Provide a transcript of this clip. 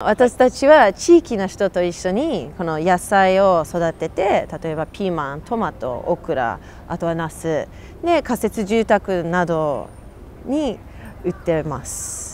私たちは地域の人と一緒にこの野菜を育てて例えばピーマントマトオクラあとはナスで仮設住宅などに売ってます。